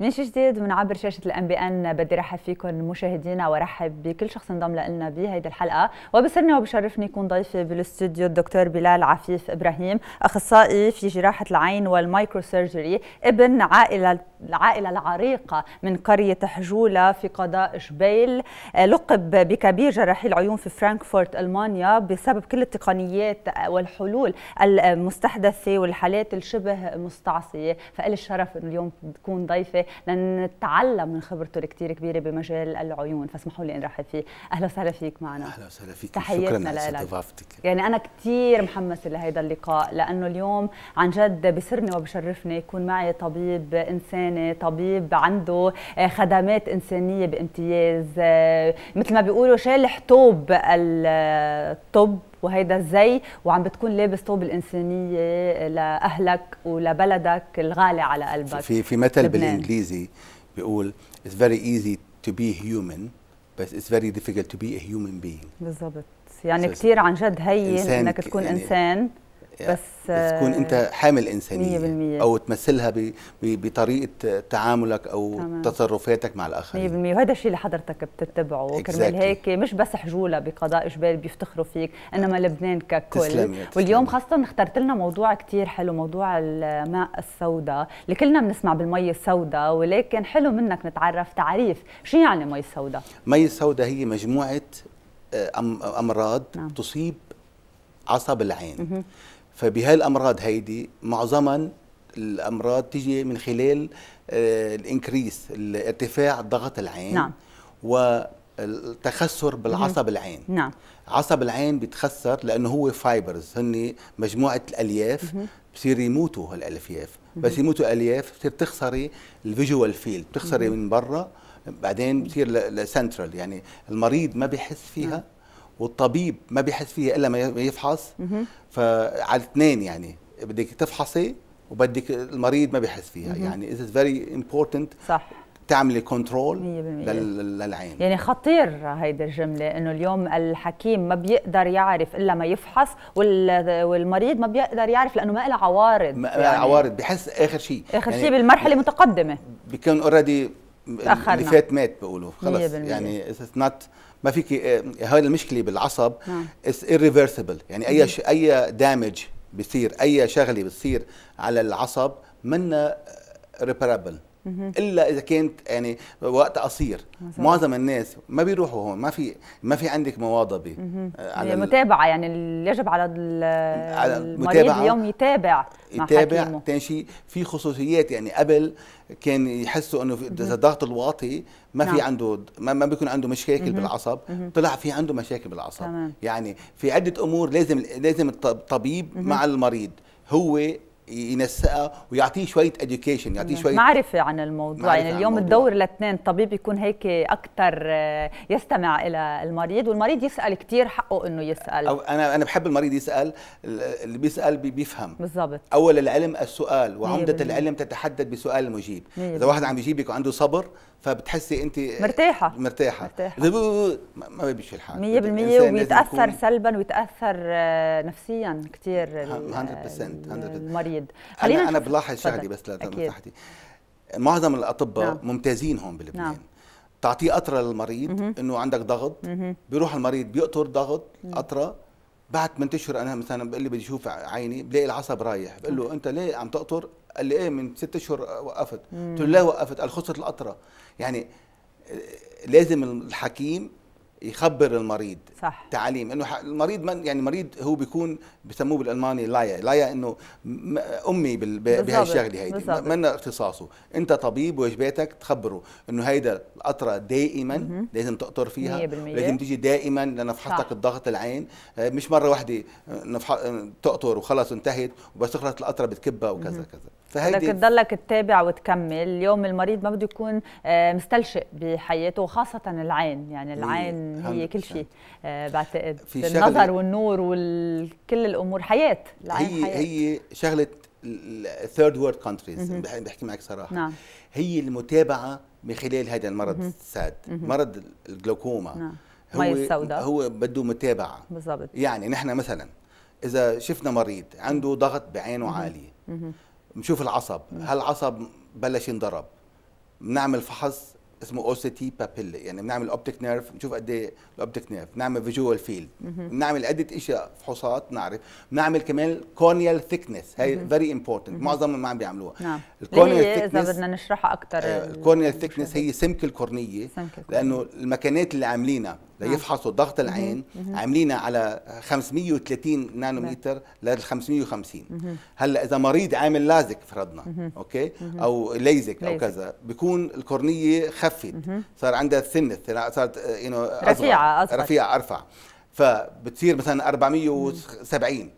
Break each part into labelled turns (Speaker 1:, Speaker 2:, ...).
Speaker 1: من شي جديد من عبر شاشه الام بي ان بدي رحب فيكم مشاهدينا ورحب بكل شخص انضم لنا بهيدي الحلقه وبسرني وبشرفني يكون ضيفي بالاستوديو الدكتور بلال عفيف ابراهيم اخصائي في جراحه العين سيرجري ابن عائله العائله العريقه من قريه حجوله في قضاء جبيل لقب بكبير جراحي العيون في فرانكفورت المانيا بسبب كل التقنيات والحلول المستحدثه والحالات الشبه مستعصيه فالي الشرف انه اليوم تكون ضيفه لنتعلم من خبرته الكثير كبيره بمجال العيون فاسمحوا لي رحب فيه اهلا وسهلا فيك معنا اهلا وسهلا فيك شكرا على استضافتك يعني انا كثير محمسه لهذا اللقاء لانه اليوم عن جد بسرني وبشرفني يكون معي طبيب انساني طبيب عنده آه، خدمات انسانيه بامتياز آه، مثل ما بيقولوا شال حطوب الطب آه، وهيدا الزي وعم بتكون لابس ثوب الانسانيه لاهلك ولبلدك الغالي على قلبك في في مثل
Speaker 2: بالانجليزي بيقول it's very easy to be human but it's very difficult to be a human being
Speaker 1: بالضبط يعني so كثير عن جد هين انك تكون يعني انسان
Speaker 2: يعني بس تكون انت آه، حامل انسانيه او تمثلها بطريقه تعاملك او تمام. تصرفاتك مع
Speaker 1: الاخرين 100% وهذا الشيء اللي حضرتك بتتبعه exactly. كرمال هيك مش بس حجوله بقضاء جبال بيفتخروا فيك انما لبنان ككل تسلم واليوم خاصه اخترت لنا موضوع كثير حلو موضوع الماء السوداء اللي كلنا بنسمع بالمي السوداء ولكن حلو منك نتعرف تعريف شو يعني مي السوداء
Speaker 2: مي السوداء هي مجموعه آه، امراض نعم. تصيب عصب العين فبهاي الامراض هيدي معظما الامراض تيجي من خلال آه، الانكريس ارتفاع ضغط العين نعم والتخثر بالعصب العين نعم عصب العين بيتخثر لانه هو فايبرز هن مجموعه الالياف بصير يموتوا هالالياف بس يموتوا الالياف بتصير تخسري الفيجوال فيلد بتخسري من برا بعدين بتصير لسنترال يعني المريض ما بيحس فيها نعم. والطبيب ما بيحس فيها الا ما يفحص فعلى الاثنين يعني بدك تفحصي وبدك المريض ما بيحس فيها يعني از فيري امبورتنت صح تعملي كنترول للعين
Speaker 1: يعني خطير هيدي الجمله انه اليوم الحكيم ما بيقدر يعرف الا ما يفحص والمريض ما بيقدر يعرف لانه ما لها عوارض ما يعني
Speaker 2: عوارض بحس اخر شيء اخر يعني شيء بالمرحله
Speaker 1: المتقدمه
Speaker 2: بيكون اوريدي اللي فات مات بيقولوا خلص يعني اتس نوت ما فيك آه، هاي المشكله بالعصب نعم. irreversible يعني اي ش... اي دامج بيصير اي شغله بتصير على العصب منا ريبارابل الا اذا كانت يعني وقت قصير معظم الناس ما بيروحوا هون ما في ما في عندك مواظبه آه، يعني على
Speaker 1: المتابعه يعني اللي يجب على, على المريض اليوم يتابع يتابع
Speaker 2: ثاني شيء في خصوصيات يعني قبل كان يحسوا انه اذا ضغط الواطي ما نعم. في عنده ما, ما بيكون عنده مشاكل بالعصب طلع في عنده مشاكل بالعصب تمام. يعني في عده امور لازم لازم الطبيب مع المريض هو ينسقها ويعطيه شويه اديوكيشن يعطيه نعم. شويه معرفه
Speaker 1: عن الموضوع معرفة يعني اليوم الدور للاثنين الطبيب يكون هيك اكثر آه، يستمع الى المريض والمريض يسال كثير حقه انه يسال أو
Speaker 2: انا انا بحب المريض يسال اللي بيسال بيفهم بالضبط اول العلم السؤال وعمده العلم تتحدد بسؤال المجيب اذا واحد عم يجيبك وعنده صبر فبتحسي انت مرتاحه مرتاحه مرتاحه ما بيمشي الحال 100% وبيتاثر
Speaker 1: سلبا ويتاثر آه، نفسيا كثير 100% 100% المريض خلينا انا, بلاحظ شغله
Speaker 2: بس لتنصحتي معظم الاطباء نعم. ممتازين هون بلبنان نعم. تعطيه قطره للمريض انه عندك ضغط بيروح المريض بيقطر ضغط قطره بعد من اشهر انا مثلا بقول لي بدي اشوف عيني بلاقي العصب رايح بقول له انت ليه عم تقطر قال لي ايه من ست اشهر وقفت قلت له ليه وقفت قال خسرت القطره يعني آه, لازم الحكيم يخبر المريض صح. تعليم انه المريض من يعني المريض هو بيكون بسموه بالالماني لايا لايا انه امي بهالشغله هيدي من اختصاصه انت طبيب واجباتك تخبره انه هيدا القطره دائما لازم تقطر فيها لازم تيجي دائما لنفحصك الضغط العين آه، مش مره واحده آه، نفح... آه، تقطر وخلص انتهت وبس تخلص القطره بتكبها وكذا مم. كذا فهيدي بدك تضلك
Speaker 1: تتابع وتكمل اليوم المريض ما بده يكون مستلشق بحياته وخاصه العين يعني العين هي كل شيء آه، بعتقد النظر والنور وكل الامور حياه هي حياة.
Speaker 2: هي شغله الثيرد وورد كونتريز بحكي معك صراحه نعم. هي المتابعه من خلال هذا المرض الساد مرض الجلوكوما نعم.
Speaker 1: هو السوداء هو
Speaker 2: بده متابعه بالضبط يعني نحن مثلا اذا شفنا مريض عنده ضغط بعينه عالي بنشوف العصب هالعصب بلش ينضرب بنعمل فحص اسمه او سي تي بابيلا يعني بنعمل اوبتيك نيرف بنشوف قد ايه الاوبتيك نيرف بنعمل فيجوال فيلد بنعمل عده اشياء فحوصات نعرف بنعمل كمان كونيال ثيكنس هي فيري امبورتنت معظم ما عم بيعملوها نعم الكونيال ثيكنس اذا بدنا
Speaker 1: نشرحها اكثر الكونيال
Speaker 2: ثيكنس هي سمك الكورنيه لانه المكانات اللي عاملينها ليفحصوا ضغط العين عاملينها على 530 نانومتر لل 550 هلا اذا مريض عامل لازك فرضنا اوكي او ليزك او كذا بيكون القرنيه خفت صار عندها ثنت صارت آه، رفيعه أصغر. رفيعه ارفع فبتصير مثلا 470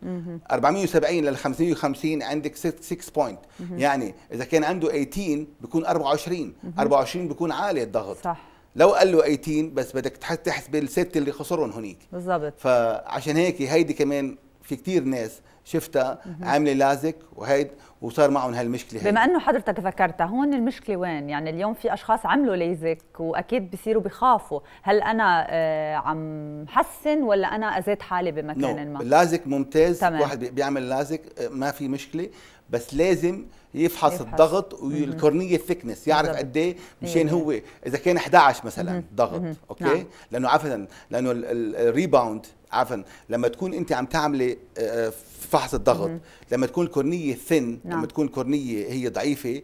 Speaker 2: 470 لل 550 عندك 6 بوينت يعني اذا كان عنده 18 بيكون 24 24 بيكون عالي الضغط صح لو قال له 18 بس بدك تحسب الست اللي خسرهم هنيك بالضبط فعشان هيك هيدي كمان في كتير ناس شفتها عامله لازق وهيد وصار معهم هالمشكله هي. بما انه
Speaker 1: حضرتك ذكرتها هون المشكله وين يعني اليوم في اشخاص عملوا ليزك واكيد بصيروا بخافوا هل انا آه عم حسن ولا انا اذيت حالي بمكان no. ما لازك
Speaker 2: ممتاز تمام. واحد بيعمل لازق آه، ما في مشكله بس لازم يفحص, يفحص. الضغط والكورنيه ثيكنس يعرف قد ايه مشان إيه. هو اذا كان 11 مثلا ضغط اوكي نعم. لانه عفوا لانه الريباوند عفوا لما تكون انت عم تعملي آه، آه، فحص الضغط لما تكون الكورنيه ثن نعم. لما تكون الكورنيه هي ضعيفه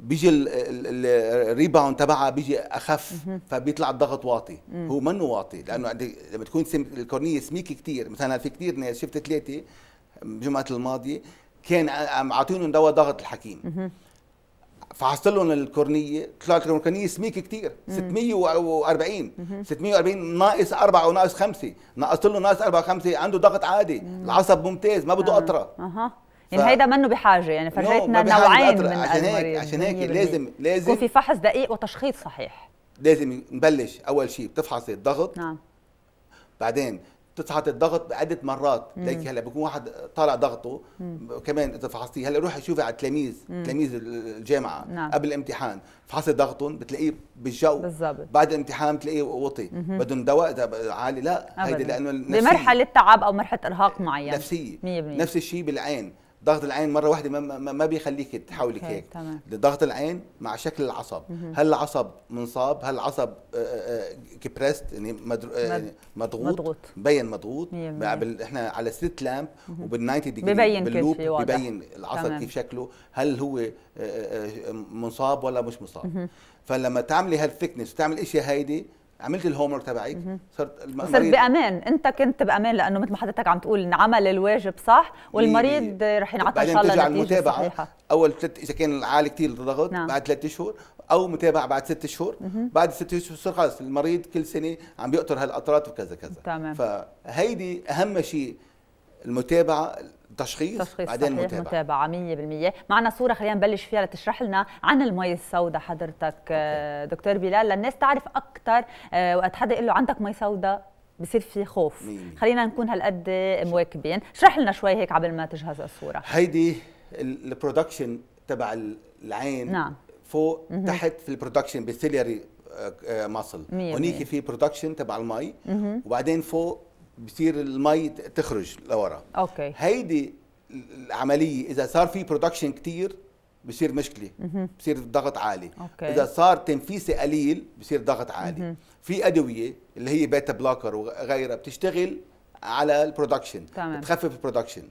Speaker 2: بيجي الريباوند تبعها بيجي اخف فبيطلع الضغط واطي هو منه واطي لانه لما تكون الكورنيه سميكه كثير مثلا في كثير ناس شفت ثلاثه الجمعه الماضيه كان عاطينهم دواء ضغط الحكيم فحصت لهم الكورنيه طلعت الكورنيه سميك كثير 640 640 ناقص 4 او ناقص 5 نقصت له ناقص 4 5 عنده ضغط عادي العصب ممتاز ما بده آه. قطره
Speaker 1: اها يعني هيدا منه بحاجه يعني فرجيتنا نوعين من عشان هيك عشان هيك لازم لازم يكون في فحص دقيق وتشخيص صحيح
Speaker 2: لازم نبلش اول شيء بتفحص الضغط نعم بعدين تتحط الضغط عده مرات ليك هلا بيكون واحد طالع ضغطه مم. كمان اذا فحصتيه هلا روحي شوفي على التلاميذ تلاميذ الجامعه نعم. قبل الامتحان فحصي ضغطهم بتلاقيه بالجو بالزبط. بعد الامتحان بتلاقيه وطي بدهم دواء اذا عالي لا هيدي لانه بمرحله
Speaker 1: تعب او مرحله ارهاق
Speaker 2: معين نفسيه 100%. نفس الشيء بالعين ضغط العين مره واحده ما, ما, ما بيخليك تحاولي هيك ضغط العين مع شكل العصب هل العصب منصاب هل العصب آه، آه، آه، كبرست يعني مضغوط مضغوط مبين مضغوط احنا على ست لامب وبال 90 ديجري باللوب كيف ببين العصب تمام. كيف شكله هل هو منصاب ولا مش مصاب فلما تعملي هالثيكنس وتعمل الاشياء هيدي عملت الهوم ورك تبعي صرت صرت بامان
Speaker 1: انت كنت بامان لانه مثل ما حضرتك عم تقول عمل الواجب صح والمريض رح ينعطى ان شاء الله نتيجة المتابعه صحيحة.
Speaker 2: اول ثلاث اذا كان عالي كثير الضغط نعم. بعد ثلاث شهور او متابعه بعد ست شهور بعد ست شهور خلص المريض كل سنه عم بيقطر هالقطرات وكذا كذا تمام فهيدي اهم شيء المتابعه تشخيص, تشخيص بعدين صحيح
Speaker 1: متابعه متابعه 100% معنا صوره خلينا نبلش فيها لتشرح لنا عن المي السوداء حضرتك أوكي. آه، دكتور بلال للناس تعرف اكثر آه، وقت حدا يقول له عندك مي سوداء بصير في خوف مين. خلينا نكون هالقد مواكبين اشرح لنا شوي هيك قبل ما تجهز الصوره
Speaker 2: هيدي البرودكشن تبع العين نعم. فوق مم. تحت في البرودكشن بالسيلياري ماسل هونيك في برودكشن تبع المي وبعدين فوق بصير المي تخرج لورا اوكي هيدي العمليه اذا صار في برودكشن كتير بصير مشكله بصير الضغط عالي أوكي. اذا صار تنفيسه قليل بصير ضغط عالي في ادويه اللي هي بيتا بلوكر وغيرها بتشتغل على البرودكشن تمام. بتخفف البرودكشن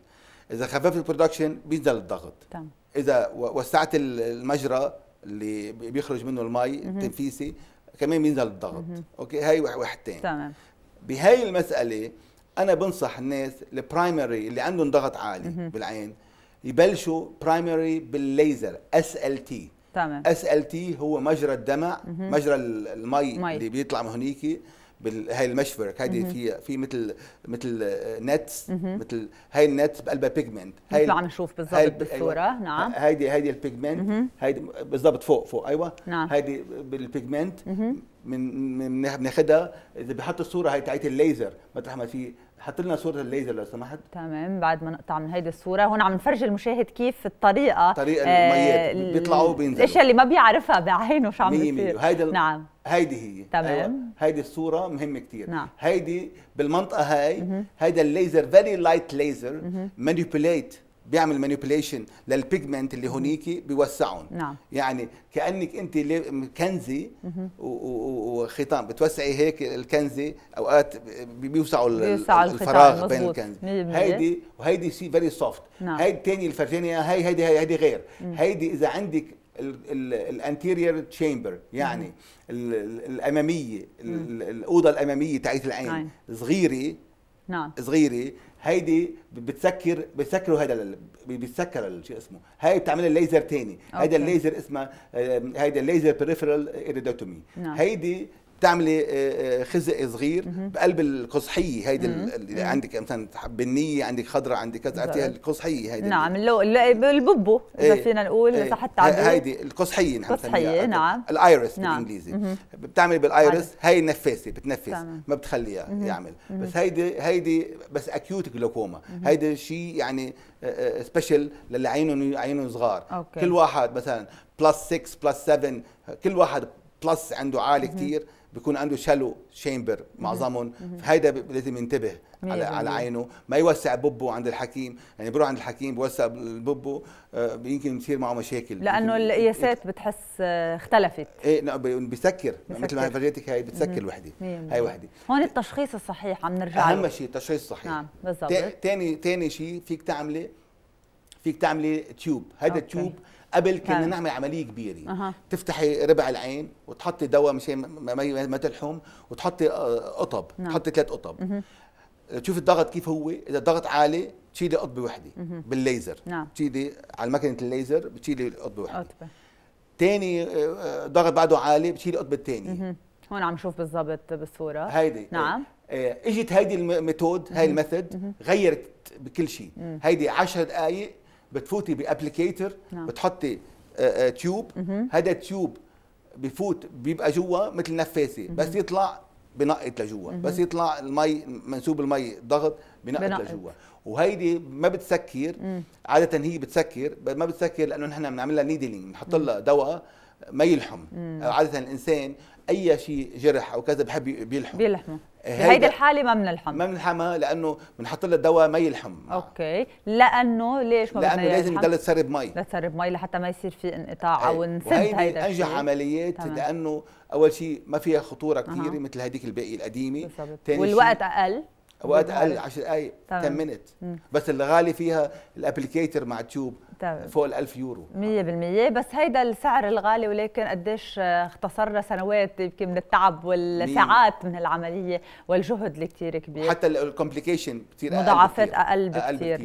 Speaker 2: اذا خففت البرودكشن بينزل الضغط تمام. اذا وسعت المجرى اللي بيخرج منه المي التنفيسي كمان بينزل الضغط مم. اوكي هاي وحدتين تمام بهاي المساله انا بنصح الناس البرايمري اللي عندهم ضغط عالي بالعين يبلشوا برايمري بالليزر اس ال تي تمام اس ال تي هو مجرى الدمع مجرى المي اللي بيطلع من هنيكي بهاي المشفرك هذه في في مثل مثل آه، نتس مثل هاي النت بقلبها بيجمنت هاي اللي عم نشوف بالضبط أيوة. بالصوره نعم هيدي هيدي البيجمنت هيدي بالضبط فوق فوق ايوه نعم هيدي بالبيجمنت من بناخذها اذا بحط الصوره هي تاعت الليزر مطرح ما في حط لنا صوره الليزر لو سمحت
Speaker 1: تمام بعد ما نقطع من هيدي الصوره هون عم نفرجي المشاهد كيف الطريقه طريقه الميات آه،
Speaker 2: بيطلعوا وبينزلوا الاشياء اللي
Speaker 1: ما بيعرفها بعينه شو عم بيصير نعم
Speaker 2: هيدي هي أيوة. تمام أيوة. هيدي الصوره مهمه كثير نعم. هيدي بالمنطقه هاي هيدا الليزر فيري لايت ليزر مانيبيوليت بيعمل مانيبيوليشن للبيجمنت اللي هونيكي بيوسعهم نعم. يعني كانك انت كنزي وخيطان بتوسعي هيك الكنزي اوقات بيوسعوا بيوسع الفراغ بين الكنز هيدي وهيدي سي فيري سوفت هيدي الثانيه الفرجانيه هي هيدي هيدي غير هيدي اذا عندك الانتيرير تشامبر يعني الاماميه الاوضه الاماميه تاعت العين نعم. صغيره نعم صغيره هيدي بتسكر بتسكروا هذا بيتسكر شو اسمه هاي بتعملها ليزر ثاني هذا الليزر اسمه هيدا الليزر بريفرال ايريدوتومي نعم. هيدي تعملي آه، آه، خزق صغير بقلب القصحيه هيدي اللي عندك مثلا بنيه عندك خضره عندك كذا عرفتي القصحيه هيدي نعم
Speaker 1: اللو... الببو اذا إيه. فينا نقول صح إيه. التعبير
Speaker 2: هيدي القصحيه نحن القصحيه نعم الايرس نعم. بالانجليزي بتعملي بالايرس طيب. هي النفاسه بتنفس ما بتخليها يعمل بس هيدي هيدي بس اكيوت جلوكوما هيدي شيء يعني سبيشل آه، للي عينهم عينهم صغار كل واحد مثلا بلس 6 بلس 7 كل واحد بلس عنده عالي كثير بيكون عنده شالو شامبر معظمهم فهيدا لازم ينتبه على على عينه ما يوسع ببه عند الحكيم يعني بروح عند الحكيم بوسع ببه آه، يمكن يصير معه مشاكل لانه القياسات
Speaker 1: بتحس آه، اختلفت
Speaker 2: ايه بسكر مثل ما فرجيتك هي بتسكر الوحده هي وحده
Speaker 1: هون التشخيص الصحيح عم نرجع اهم شيء
Speaker 2: التشخيص الصحيح نعم بالضبط ثاني ثاني شيء فيك تعملي فيك تعملي تيوب هذا التيوب قبل كنا نعمل عمليه كبيره أه. تفتحي ربع العين وتحطي دواء مشان ما تلحم وتحطي آه، قطب نعم. تحطي ثلاث قطب مه. تشوف الضغط كيف هو اذا الضغط عالي تشيلي قطبه وحده بالليزر نعم. تشيلي على ماكينه الليزر بتشيلي قطبه وحده ثاني آه، آه، ضغط بعده عالي بتشيلي القطب الثاني
Speaker 1: هون عم نشوف بالضبط بالصوره هيدي نعم
Speaker 2: اجت هيدي الميثود هاي الميثود غيرت بكل شيء أمم. هيدي 10 دقائق بتفوتي بابليكيتر نعم. بتحطي آه، آه، تيوب هذا التيوب بفوت بيبقى جوا مثل نفاسه بس يطلع بنقط لجوا بس يطلع المي منسوب المي ضغط بنقط لجوا وهيدي ما بتسكر عاده هي بتسكر ما بتسكر لانه نحن بنعملها نيدلينج بنحط لها دواء ما يلحم عاده الانسان اي شيء جرح او كذا بحب بيلحم بيلحمه بهيدي الحاله ما بنلحم ما بنلحمها لانه بنحط لها دواء ما يلحم
Speaker 1: اوكي لانه ليش ما لانه لازم تضل تسرب
Speaker 2: مي تسرب
Speaker 1: مي لحتى ما يصير في انقطاع او إيه. نسد هيدا انجح
Speaker 2: عمليات تمام. لانه اول شيء ما فيها خطوره كثيره أه. مثل هذيك الباقي القديمه والوقت اقل وقت اقل 10 دقائق 10 منت بس الغالي فيها الابليكيتر مع تيوب تمام. فوق ال 1000 يورو
Speaker 1: 100% بس هيدا السعر الغالي ولكن قديش اختصرنا سنوات يمكن من التعب والساعات من العمليه
Speaker 2: والجهد اللي كثير كبير حتى الكومبليكيشن كثير مضاعفات اقل بكثير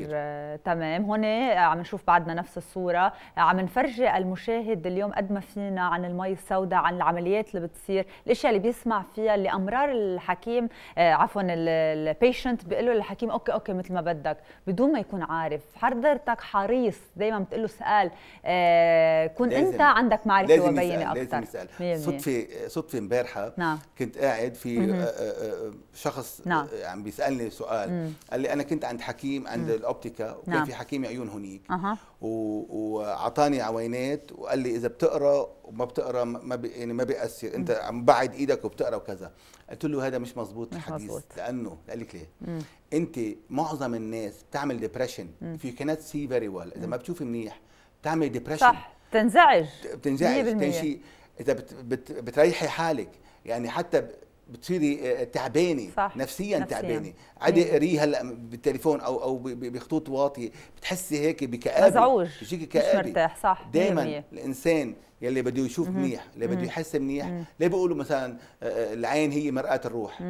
Speaker 1: تمام هون عم نشوف بعدنا نفس الصوره عم نفرجي المشاهد اليوم قد ما فينا عن المي السوداء عن العمليات اللي بتصير الاشياء اللي بيسمع فيها اللي امرار الحكيم آه، عفوا البيشنت بيقول له للحكيم اوكي اوكي مثل ما بدك بدون ما يكون عارف حضرتك حريص دايما دايما بتقول له سؤال آه كن انت عندك معرفه وبينه اكثر لازم يسأل.
Speaker 2: صدفه صدفه امبارحه نعم. كنت قاعد في مم. آه، آه، آه، شخص نعم. عم بيسالني سؤال مم. قال لي انا كنت عند حكيم عند مم. الاوبتيكا وكان نعم. في حكيم عيون هنيك أه. وعطاني عوينات وقال لي اذا بتقرا وما بتقرا ما بي يعني ما بيأثر انت عم بعد ايدك وبتقرا وكذا قلت له هذا مش مزبوط الحديث لانه قال لك ليه مم. انت معظم الناس بتعمل ديبرشن if كانت سي فيري ويل well اذا ما بتشوفي منيح بتعمل ديبرشن صح بتنزعج بتنزعج تنشي اذا بت بت بتريحي حالك يعني حتى بتصيري آه، تعبانه نفسيا تعبانه عادي قريه هلا بالتليفون او او بخطوط واطيه بتحسي هيك بكآبه مزعوج كآبه مش مرتاح
Speaker 1: صح دائما
Speaker 2: الانسان يلي بده يشوف منيح اللي بده يحس منيح ليه بيقولوا مثلا آه، آه، العين هي مرآة الروح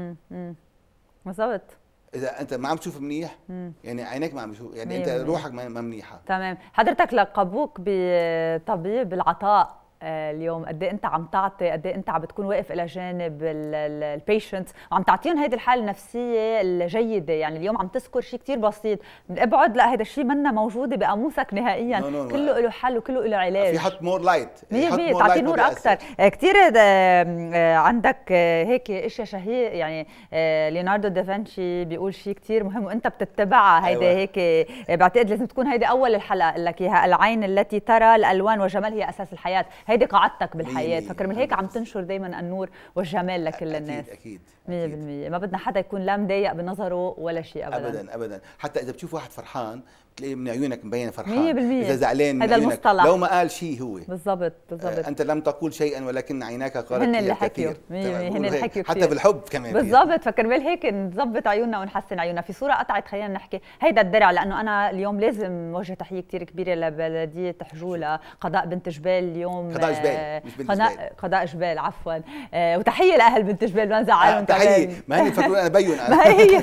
Speaker 2: بالضبط اذا انت ما عم تشوف منيح مم. يعني عينك ما عم تشوف يعني انت روحك ما منيحه
Speaker 1: تمام حضرتك لقبوك بطبيب العطاء آه، اليوم قد ايه انت عم تعطي قد ايه انت عم بتكون واقف الى جانب البيشنت وعم تعطيهم هيدي الحاله النفسيه الجيده يعني اليوم عم تذكر شيء كثير بسيط ابعد لا هيدا الشيء منا موجوده بقاموسك نهائيا no, no, no. كله له حل وكله له علاج في حط مور لايت تعطي نور اكثر آه، كثير آه، عندك هيك اشياء شهيه يعني ليوناردو دافنشي بيقول شيء كثير مهم وانت بتتبعها هيدا أيوة. هيك بعتقد لازم تكون هيدي اول الحلقه لك اياها العين التي ترى الالوان وجمال هي اساس الحياه هيدي قاعدتك بالحياه فكر من هيك عم تنشر دائما النور والجمال لكل الناس اكيد اكيد 100% ما بدنا حدا يكون لا مضايق بنظره ولا شيء ابدا ابدا
Speaker 2: ابدا حتى اذا بتشوف واحد فرحان تلاقيه من عيونك مبين فرحان 100% اذا زعلان هذا المصطلح لو ما قال شيء هو بالضبط آه، بالضبط آه انت لم تقول شيئا ولكن عيناك قالت هن اللي حكيوا هن اللي حكيوا حتى بالحب كمان يعني. بالضبط
Speaker 1: فكرمال هيك نظبط عيوننا ونحسن عيوننا في صوره قطعت خلينا نحكي هيدا الدرع لانه انا اليوم لازم وجه تحيه كثير كبيره لبلديه حجوله قضاء بنت جبال اليوم قضاء جبال آه، مش بنت جبال قضاء جبال عفوا آه وتحيه لاهل بنت جبال ما نزعلهم
Speaker 2: آه، تحيه ما هن فكروا انا بين ما هي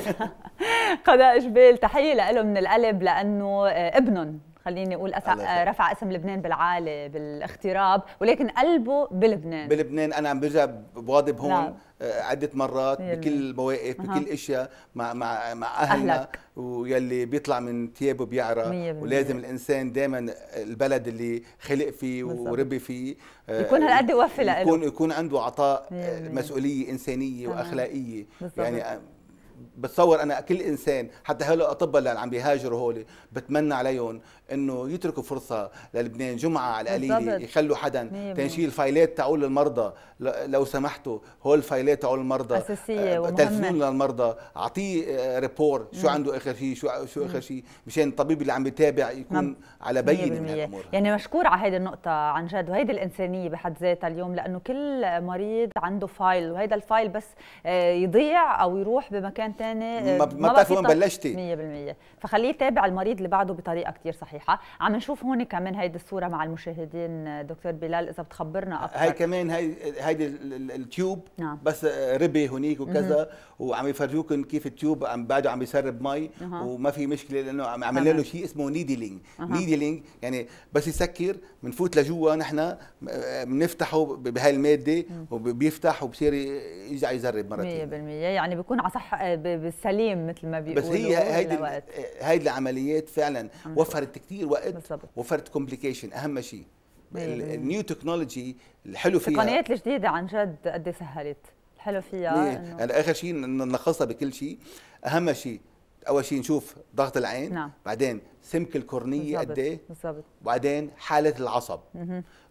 Speaker 1: قضاء جبال تحيه لإله من القلب لانه آه، ابنهم خليني اقول أسع... رفع اسم لبنان بالعالي بالاغتراب ولكن قلبه بلبنان
Speaker 2: بلبنان انا عم برجع بواضب هون نعم. آه، عده مرات يلي. بكل المواقف بكل اشياء مع مع مع اهلنا أهلك. ويلي بيطلع من ثيابه بيعرى ولازم الانسان دائما البلد اللي خلق فيه بالزبط. وربي فيه آه، يكون هالقد وفي له يكون يكون عنده عطاء مسؤوليه انسانيه واخلاقيه بالزبط. يعني بتصور انا كل انسان حتى هلا الاطباء اللي عم بيهاجروا هول بتمنى عليهم انه يتركوا فرصه للبنان جمعه على القليله يخلوا حدا تنشيل فايلات تعول للمرضى لو سمحتوا هول فايلات تعول للمرضى اساسيه آه، تلفون للمرضى اعطيه آه، ريبور شو عنده اخر شيء شو شو اخر شيء مشان الطبيب اللي عم بيتابع يكون مم. نعم. على بينه من الامور
Speaker 1: يعني مشكور على هيدي النقطه عن جد وهيدي الانسانيه بحد ذاتها اليوم لانه كل مريض عنده فايل وهيدا الفايل بس آه، يضيع او يروح بمكان ثاني الثاني ما آه، بتعرفي وين بلشتي 100% فخليه يتابع المريض اللي بعده بطريقه كثير صحيحه عم نشوف هون كمان هيدي الصوره مع المشاهدين آه، دكتور بلال اذا بتخبرنا اكثر هي
Speaker 2: كمان هي هيدي التيوب نعم. بس آه، ربي هنيك وكذا -م. وعم يفرجوكم كيف التيوب عم بعده عم يسرب مي أه. وما في مشكله لانه عم عملنا له شيء اسمه نيدلينج أه. نيدلينج يعني بس يسكر بنفوت لجوا نحن بنفتحه بهاي الماده وبيفتح وبصير يرجع يزرب مره 100%
Speaker 1: يعني بيكون على صح بالسليم مثل ما بيقولوا بس هي هيدي
Speaker 2: هيدي العمليات فعلا وفرت كثير وقت بالزبط. وفرت كومبليكيشن اهم شيء إيه، النيو إيه. تكنولوجي الحلو فيها التقنيات
Speaker 1: الجديده عن جد قد سهلت الحلو فيها إيه، إنه...
Speaker 2: يعني اخر شيء نلخصها بكل شيء اهم شيء اول شيء نشوف ضغط العين نعم. بعدين سمك القرنيه قد ايه وبعدين حاله العصب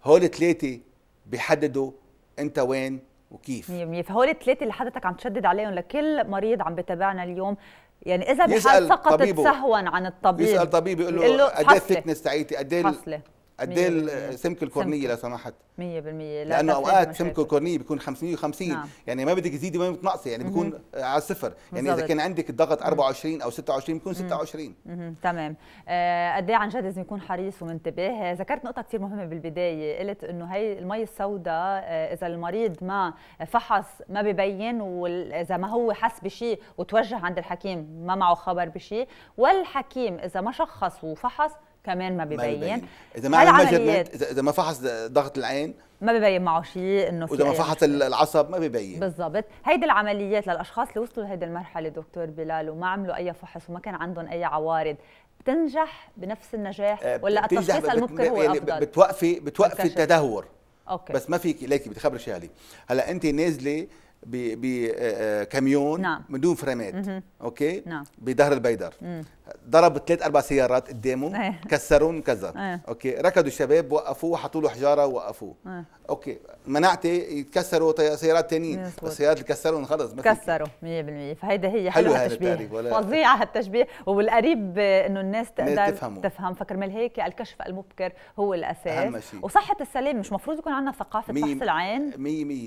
Speaker 2: هول ثلاثه بيحددوا انت وين وكيف
Speaker 1: 100% فهو الثلاثه اللي حضرتك عم تشدد عليهم لكل مريض عم بتابعنا اليوم يعني اذا بحال سقطت سهوا عن
Speaker 2: الطبيب يسال طبيب يقول له قد ايه الثكنس تاعيتي قد ايه قد ايه سمك الكورنيه لو سمحت 100%
Speaker 1: لا لانه اوقات سمك
Speaker 2: الكورنيه بيكون 550 نعم. يعني ما بدك تزيدي ما بدك تنقصي يعني بيكون على الصفر يعني اذا كان عندك الضغط 24 او 26 بيكون 26
Speaker 1: تمام آه، قد ايه عن جد لازم يكون حريص ومنتبه آه، ذكرت نقطه كثير مهمه بالبدايه قلت انه هي المي السوداء آه، اذا المريض ما فحص ما ببين واذا ما هو حس بشيء وتوجه عند الحكيم ما معه خبر بشيء والحكيم اذا ما شخص وفحص كمان ما ببين اذا ما عمل
Speaker 2: اذا ما فحص ضغط العين
Speaker 1: ما ببين معه شيء انه واذا ما فحص
Speaker 2: العصب ما ببين
Speaker 1: بالضبط هيدي العمليات للاشخاص اللي وصلوا لهيدي المرحله دكتور بلال وما عملوا اي فحص وما كان عندهم اي عوارض بتنجح بنفس النجاح آه، ولا التشخيص المبكر هو يعني افضل
Speaker 2: بتوقفي بتوقفي التدهور اوكي بس ما فيك ليكي بدي خبرك شغله هلا انت نازله بكميون آه، آه، نعم. من دون فريمات اوكي نعم. بظهر البيدر مم. ضربوا ثلاث اربع سيارات قدامه إيه. كسرون كذا إيه. اوكي ركضوا الشباب وقفوه حطوا له حجاره وقفوه إيه. اوكي منعتي يتكسروا سيارات ثانيين السيارات اللي كسرون خلص ما كسروا
Speaker 1: 100% فهيدا هي حلوه حلو التشبيه فظيعه هالتشبيه والقريب انه الناس تقدر تفهمه. تفهم فكرمال هيك الكشف المبكر هو الاساس أهم وصحه السلام
Speaker 2: مش مفروض يكون عندنا ثقافه مية فحص العين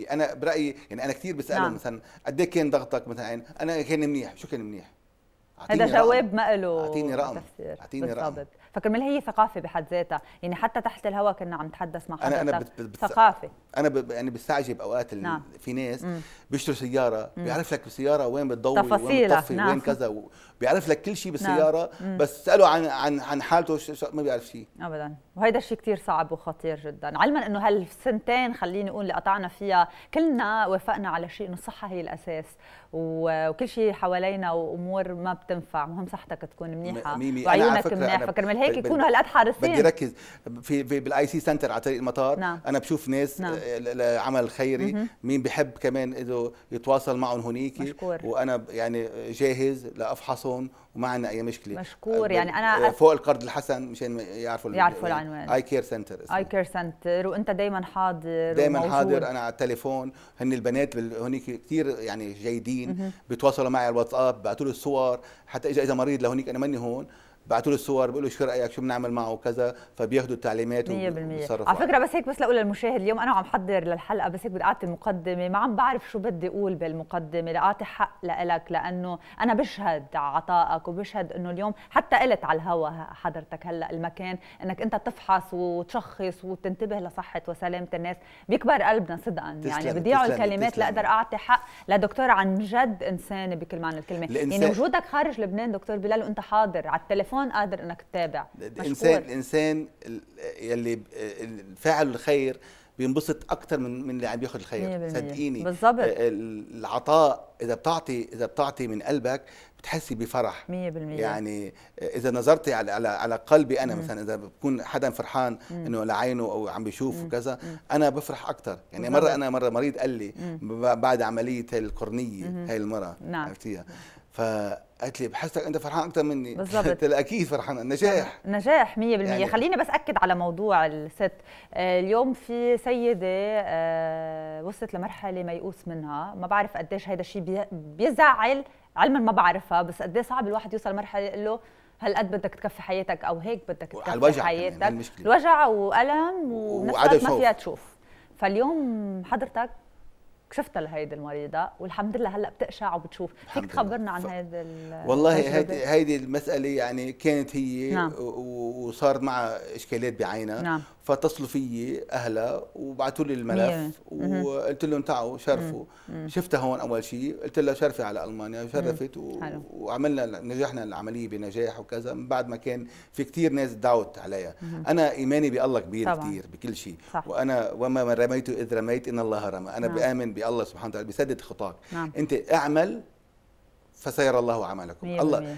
Speaker 2: 100% انا برايي يعني انا كثير بسالهم نعم. مثلا قد كان ضغطك مثلا انا كان منيح شو كان منيح
Speaker 1: هذا جواب
Speaker 2: ما له اعطيني رقم اعطيني رقم
Speaker 1: فكرمال هي ثقافه بحد ذاتها يعني حتى تحت الهواء كنا عم نتحدث مع حضرتك انا انا بت... بت... ثقافه
Speaker 2: انا ب... يعني بستعجب اوقات ال... نعم. في ناس مم. بيشتري سياره مم. بيعرف لك السياره وين بتضوي وين بتطفي نعم. وين كذا بيعرف لك كل شيء نعم. بالسياره نعم. بس تساله عن عن عن حالته ما بيعرف شيء
Speaker 1: ابدا وهيدا الشيء كثير صعب وخطير جدا علما انه هالسنتين خليني اقول اللي قطعنا فيها كلنا وافقنا على شيء انه الصحه هي الاساس وكل شيء حوالينا وامور ما بتنفع مهم صحتك تكون منيحه ميمي. وعيونك منيحه فكرمال هيك يكونوا هالقد حارسين بدي ركز
Speaker 2: في, في بالاي سي سنتر على طريق المطار نعم. انا بشوف ناس نعم. العمل آه، الخيري مم. مين بحب كمان يتواصل معهم هنيك وانا يعني جاهز لافحصهم وما عندنا اي مشكله مشكور يعني انا آه، فوق القرض الحسن مشان يعرفوا يعرفوا العنوان اي كير سنتر اي
Speaker 1: كير سنتر وانت دائما حاضر دائما حاضر انا
Speaker 2: على التليفون هن البنات هنيك كثير يعني جيدين بيتواصلوا معي على الواتساب بعثوا لي الصور حتى اذا مريض لهنيك انا ماني هون بعتوا له الصور بيقولوا شو رايك شو بنعمل معه وكذا فبياخذوا التعليمات 100% على فكره
Speaker 1: بس هيك بس لاقول للمشاهد اليوم انا عم حضر للحلقه بس هيك بدي اعطي المقدمه ما عم بعرف شو بدي اقول بالمقدمه لاعطي حق لك لانه انا بشهد عطائك وبشهد انه اليوم حتى قلت على الهوا حضرتك هلا المكان انك انت تفحص وتشخص وتنتبه لصحه وسلامه الناس بيكبر قلبنا صدقا يعني بضيعوا الكلمات لاقدر اعطي حق لدكتور عن جد انسان بكل معنى الكلمه يعني وجودك خارج لبنان دكتور بلال وانت حاضر على التليفون هون قادر انك تتابع الانسان
Speaker 2: الانسان يلي فاعل الخير بينبسط اكثر من من اللي عم ياخذ الخير صدقيني بالضبط العطاء اذا بتعطي اذا بتعطي من قلبك بتحسي بفرح 100%
Speaker 1: يعني
Speaker 2: اذا نظرتي على على على قلبي انا مم. مثلا اذا بكون حدا فرحان مم. انه لعينه او عم بيشوف وكذا انا بفرح اكثر يعني مره انا مره مريض قال لي بعد عمليه القرنيه هاي المره نعم. عرفتيها فقالت لي بحسك انت فرحان اكثر مني بالظبط اكيد فرحان النجاح
Speaker 1: نجاح 100% يعني خليني بس اكد على موضوع الست آه، اليوم في سيده آه، وصلت لمرحله ميؤوس منها ما بعرف قديش هذا الشيء بيزعل علما ما بعرفها بس قد صعب الواحد يوصل مرحله يقول له هالقد بدك تكفي حياتك او هيك بدك تكفي حياتك الوجع والم ونفس ما فيها تشوف فاليوم حضرتك شفت لهيدي المريضه والحمد لله هلا بتقشع وبتشوف فيك تخبرنا عن ف... هيدي والله هيدي
Speaker 2: هيدي المساله يعني كانت هي نعم. وصارت معها اشكالات بعينها نعم. فاتصلوا في اهلها وبعثوا لي الملف وقلت لهم تعوا شرفوا شفتها هون اول شيء قلت لها شرفي على المانيا شرفت و... وعملنا نجحنا العمليه بنجاح وكذا من بعد ما كان في كثير ناس دعوت عليها انا ايماني بالله كبير كثير بكل شيء وانا وما من رميت اذ رميت ان الله رمى انا نعم. بامن بالله سبحانه وتعالى بسدد خطاك نعم. انت اعمل فسيرى الله عملكم الله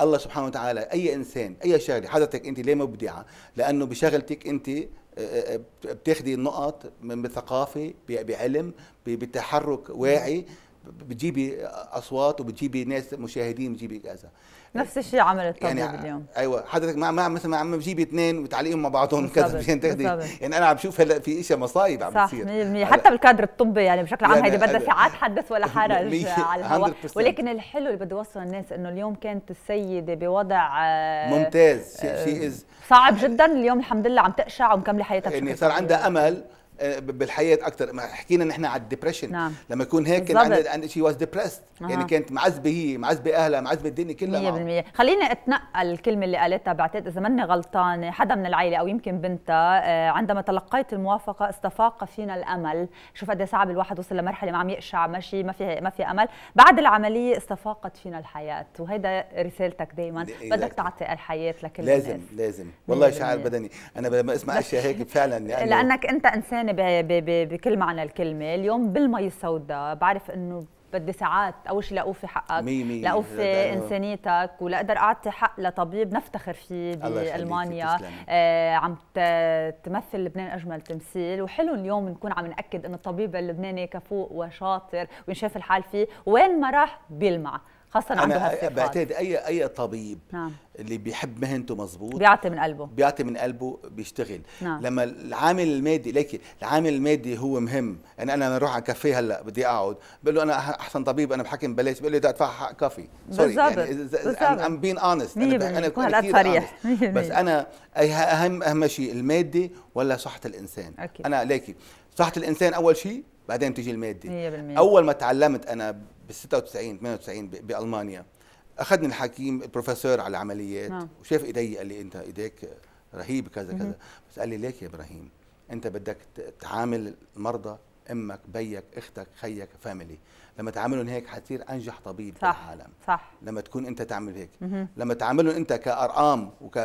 Speaker 2: الله سبحانه وتعالى اي انسان اي شغله حضرتك انت ليه مبدعه لانه بشغلتك انت آه، آه، بتاخدي النقط من ثقافه بعلم بتحرك واعي بتجيبي اصوات وبتجيبي ناس مشاهدين بتجيبي كذا
Speaker 1: نفس الشيء عملت يعني اليوم
Speaker 2: ايوه حضرتك ما ما مثلا عم بجيب اثنين وتعليقهم مع بعضهم كذا مشان تاخذي يعني انا عم بشوف هلا في شيء مصايب عم بتصير صح 100% حتى
Speaker 1: بالكادر الطبي يعني بشكل عام يعني هيدي بدها ساعات حدث ولا حرج على الهواء ولكن الحلو اللي بدي يوصل للناس انه اليوم كانت السيده بوضع آه،
Speaker 2: ممتاز شيء شي از آه،
Speaker 1: صعب جدا اليوم الحمد لله عم تقشع ومكمله حياتها يعني صار عندها
Speaker 2: امل آه، بالحياه اكثر ما حكينا نحن على الدبريشن نعم. لما يكون هيك كان شي واز ديبرست يعني كانت معذبه هي معذبه اهلها معذبه الدنيا كلها
Speaker 1: 100% خليني اتنقل الكلمه اللي قالتها بعتقد اذا ماني غلطانه حدا من العائله او يمكن بنتها آه، عندما تلقيت الموافقه استفاق فينا الامل شوف قد إيه صعب الواحد وصل لمرحله ما عم يقشع ماشي ما في ما في امل بعد العمليه استفاقت فينا الحياه وهيدا رسالتك دائما بدك تعطي الحياه لكل لازم الناس.
Speaker 2: لازم والله شعر بدني انا لما اسمع اشياء هيك فعلا يعني لانك
Speaker 1: انت انسان احنا بكل معنى الكلمه اليوم بالمي السوداء بعرف انه بدي ساعات اول شيء لاوفي حقك لاوفي أيوه. انسانيتك ولاقدر اعطي حق لطبيب نفتخر فيه بالمانيا آه عم تمثل لبنان اجمل تمثيل وحلو اليوم نكون عم ناكد انه الطبيب اللبناني كفوق وشاطر وينشاف الحال فيه وين ما راح بيلمع خاصه عنده انا بعتقد
Speaker 2: اي اي طبيب نعم. اللي بيحب مهنته مظبوط
Speaker 1: بيعطي من قلبه
Speaker 2: بيعطي من قلبه بيشتغل نعم. لما العامل المادي ليك العامل المادي هو مهم يعني انا انا اروح على كافيه هلا بدي اقعد بقول له انا احسن طبيب انا بحكم بلاش بقول له بدي ادفع حق كافي سوري يعني ام بين اونست انا بكون كنت صريح بس انا اهم اهم شيء المادي ولا صحه الانسان أكيد. انا ليكي صحه الانسان اول شيء بعدين تيجي المادي 100% اول ما تعلمت انا بال 96 98 بالمانيا اخذني الحكيم البروفيسور على العمليات نعم. وشاف ايدي قال لي انت ايديك رهيب كذا كذا بس قال لي ليك يا ابراهيم انت بدك تعامل المرضى امك بيك اختك خيك فاميلي لما تعاملهم هيك حتصير انجح طبيب صح بالعالم صح لما تكون انت تعمل هيك مه. لما تعاملهم انت كارقام وك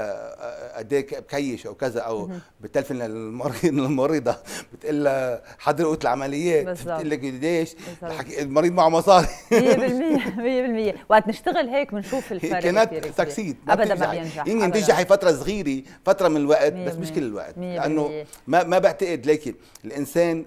Speaker 2: قد ايه بكيش او كذا او بتلفن للمريض للمريضه بتقول لها حضر اوضه العمليات بتقول لك قديش المريض معه مصاري 100%
Speaker 1: 100% وقت نشتغل هيك بنشوف الفرق كانت تكسيد ابدا ما بينجح
Speaker 2: يمكن تنجحي فتره صغيره فتره من الوقت بس مش كل الوقت لانه ما ما بعتقد لكن الانسان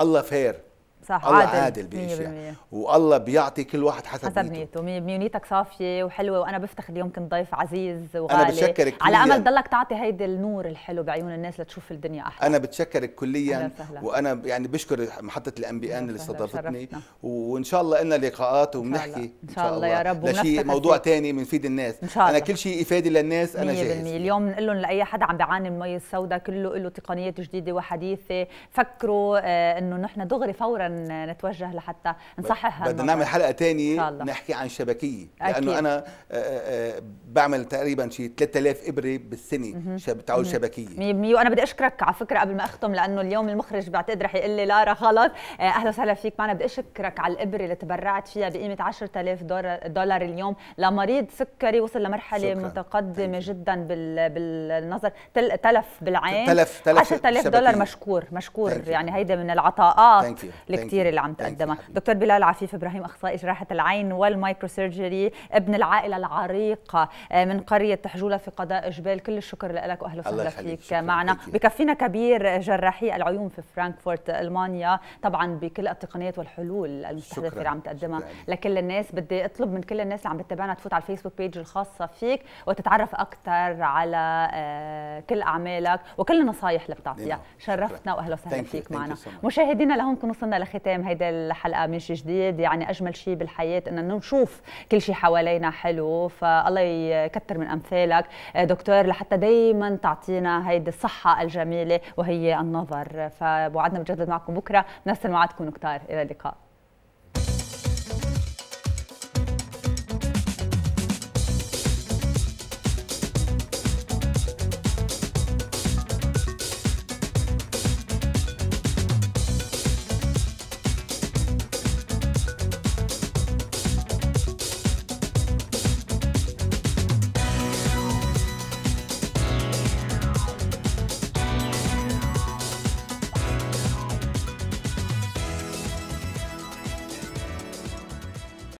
Speaker 2: الله فير
Speaker 1: صح الله عادل, عادل باشياء يعني.
Speaker 2: والله بيعطي كل واحد حسب, حسب نيته
Speaker 1: ميونيتك صافيه وحلوه وانا بفتخر اليوم كنت ضيف عزيز وغالي انا بتشكرك على امل ضلك تعطي هيدي النور الحلو بعيون الناس لتشوف الدنيا
Speaker 2: احلى انا بتشكرك كليا وانا يعني بشكر محطه الام بي ان اللي استضافتني وان شاء الله لنا لقاءات وبنحكي ان شاء, إن شاء الله, يا رب لشيء موضوع ثاني بنفيد الناس إن شاء الله. انا كل شيء افاده للناس انا جاهز
Speaker 1: اليوم بنقول لهم لاي حدا عم بيعاني من المي السوداء كله له تقنيات جديده وحديثه فكروا آه، انه نحن دغري فورا نتوجه لحتى نصححها بدنا نعمل
Speaker 2: حلقه ثانيه نحكي عن شبكيه لانه انا آه، آه، بعمل تقريبا شيء 3000 ابره بالسنه بتعول شبكيه
Speaker 1: 100% وانا بدي اشكرك على فكره قبل ما اختم لانه اليوم المخرج بعتقد رح يقول لي لارا غلط آه، اهلا وسهلا فيك معنا بدي اشكرك على الابره اللي تبرعت فيها بقيمه 10000 دولار اليوم لمريض سكري وصل لمرحله شكرا. متقدمه جدا بال... بالنظر تل... تلف بالعين تلف تلف 10000 دولار مشكور مشكور يعني هيدا من العطاءات لك كثير اللي عم تقدمها دكتور بلال عفيف ابراهيم اخصائي جراحه العين والمايكرو سيرجري ابن العائله العريقه آه، من قريه تحجوله في قضاء جبال كل الشكر لك واهلا وسهلا فيك معنا بكفينا كبير جراحي العيون في فرانكفورت المانيا طبعا بكل التقنيات والحلول المستحدثه اللي عم تقدمها لكل الناس بدي اطلب من كل الناس اللي عم بتتابعنا تفوت على الفيسبوك بيج الخاصه فيك وتتعرف اكثر على آه، كل اعمالك وكل النصائح اللي بتعطيها نعم. شرفتنا واهلا وسهلا فيك معنا مشاهدينا لهون كنا وصلنا لخير ختام هيدا الحلقه من شي جديد يعني اجمل شيء بالحياه انه نشوف كل شيء حوالينا حلو فالله يكثر من امثالك آه، دكتور لحتى دائما تعطينا هيدي الصحه الجميله وهي النظر فبوعدنا بجدد معكم بكره نفس الميعاد تكونوا كتار الى اللقاء